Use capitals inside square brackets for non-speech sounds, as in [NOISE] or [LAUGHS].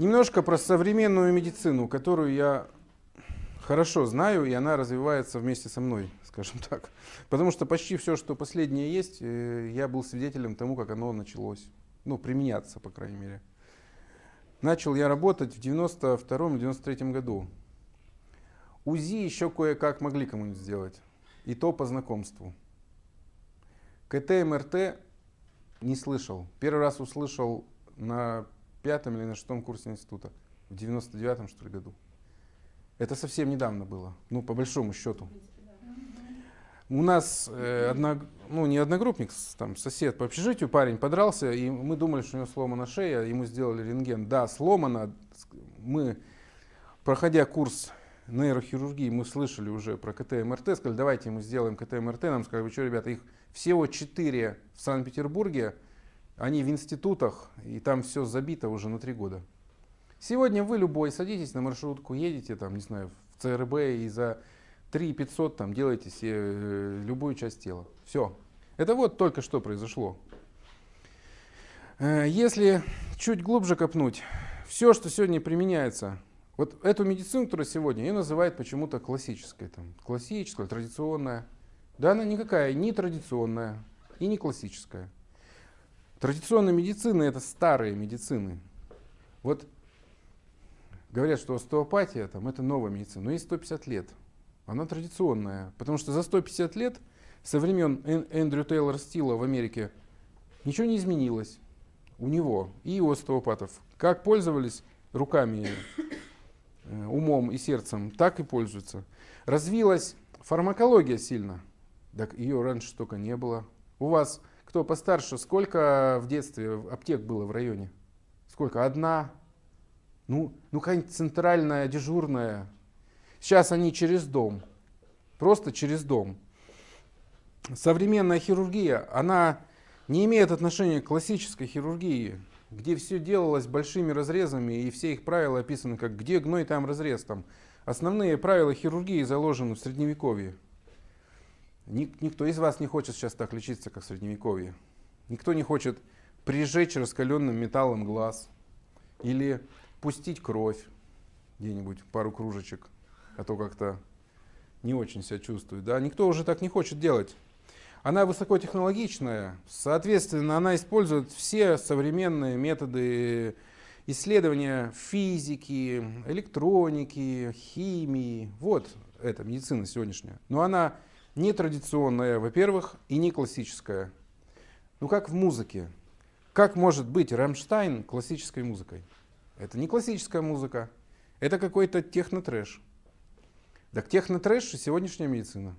Немножко про современную медицину, которую я хорошо знаю, и она развивается вместе со мной, [LAUGHS] скажем так. Потому что почти все, что последнее есть, э, я был свидетелем тому, как оно началось. Ну, применяться, по крайней мере. Начал я работать в 92-93 году. УЗИ еще кое-как могли кому-нибудь сделать. И то по знакомству. КТ, МРТ не слышал. Первый раз услышал на пятом или на шестом курсе института, в 99-м, что ли, году. Это совсем недавно было, ну, по большому счету. У нас э, одно, ну, не одногруппник, там сосед по общежитию, парень подрался, и мы думали, что у него сломана шея, ему сделали рентген. Да, сломана. Мы, проходя курс нейрохирургии, мы слышали уже про КТ-МРТ, сказали, давайте мы сделаем КТ-МРТ. Нам сказали, вы что, ребята, их всего четыре в Санкт-Петербурге, они в институтах, и там все забито уже на три года. Сегодня вы любой садитесь на маршрутку, едете там, не знаю, в ЦРБ и за 3 500 там делаете себе э, любую часть тела. Все. Это вот только что произошло. Э, если чуть глубже копнуть, все, что сегодня применяется, вот эту медицину, которая сегодня, ее называют почему-то классической, там, классическая, традиционная. Да она никакая, не традиционная и не классическая. Традиционная медицина – это старые медицины. Вот говорят, что остеопатия там, – это новая медицина, но ей 150 лет. Она традиционная, потому что за 150 лет со времен Эндрю Тейлор Стила в Америке ничего не изменилось у него и у остеопатов. Как пользовались руками, э, умом и сердцем, так и пользуются. Развилась фармакология сильно. Так ее раньше столько не было. У вас кто постарше, сколько в детстве аптек было в районе? Сколько? Одна? Ну, ну какая-нибудь центральная, дежурная. Сейчас они через дом. Просто через дом. Современная хирургия, она не имеет отношения к классической хирургии, где все делалось большими разрезами, и все их правила описаны как «где гной, там разрез». Там. Основные правила хирургии заложены в Средневековье никто из вас не хочет сейчас так лечиться, как в Средневековье. Никто не хочет прижечь раскаленным металлом глаз или пустить кровь где-нибудь, пару кружечек, а то как-то не очень себя чувствует. Да? Никто уже так не хочет делать. Она высокотехнологичная, соответственно, она использует все современные методы исследования физики, электроники, химии. Вот эта медицина сегодняшняя. Но она не традиционная, во-первых, и не классическая. Ну как в музыке. Как может быть Рамштайн классической музыкой? Это не классическая музыка, это какой-то техно-трэш. Так техно-трэш и сегодняшняя медицина.